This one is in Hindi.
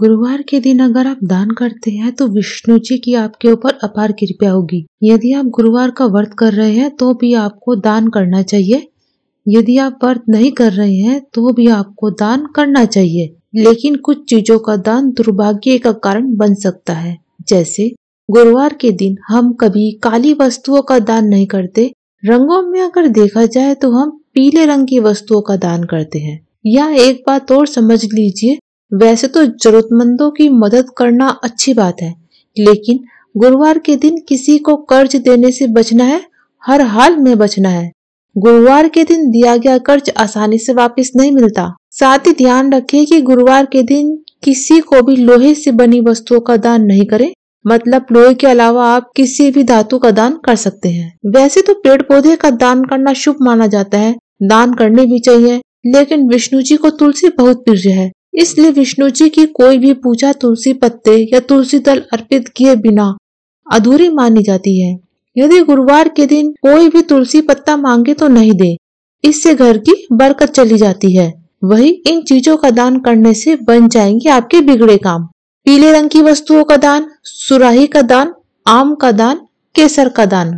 गुरुवार के दिन अगर आप दान करते हैं तो विष्णु जी की आपके ऊपर अपार कृपया होगी यदि आप गुरुवार का व्रत कर रहे हैं तो भी आपको दान करना चाहिए यदि आप व्रत नहीं कर रहे हैं तो भी आपको दान करना चाहिए लेकिन कुछ चीजों का दान दुर्भाग्य का कारण बन सकता है जैसे गुरुवार के दिन हम कभी काली वस्तुओं का दान नहीं करते रंगों में अगर देखा जाए तो हम पीले रंग की वस्तुओं का दान करते हैं या एक बात और समझ लीजिए वैसे तो जरूरतमंदों की मदद करना अच्छी बात है लेकिन गुरुवार के दिन किसी को कर्ज देने से बचना है हर हाल में बचना है गुरुवार के दिन दिया गया कर्ज आसानी से वापस नहीं मिलता साथ ही ध्यान रखें कि गुरुवार के दिन किसी को भी लोहे से बनी वस्तुओं का दान नहीं करें मतलब लोहे के अलावा आप किसी भी धातु का दान कर सकते हैं वैसे तो पेड़ पौधे का दान करना शुभ माना जाता है दान करने भी चाहिए लेकिन विष्णु जी को तुलसी बहुत प्रिय है इसलिए विष्णु जी की कोई भी पूजा तुलसी पत्ते या तुलसी दल अर्पित किए बिना अधूरी मानी जाती है यदि गुरुवार के दिन कोई भी तुलसी पत्ता मांगे तो नहीं दे इससे घर की बरकत चली जाती है वही इन चीजों का दान करने से बन जाएंगे आपके बिगड़े काम पीले रंग की वस्तुओं का दान सुराही का दान आम का दान केसर का दान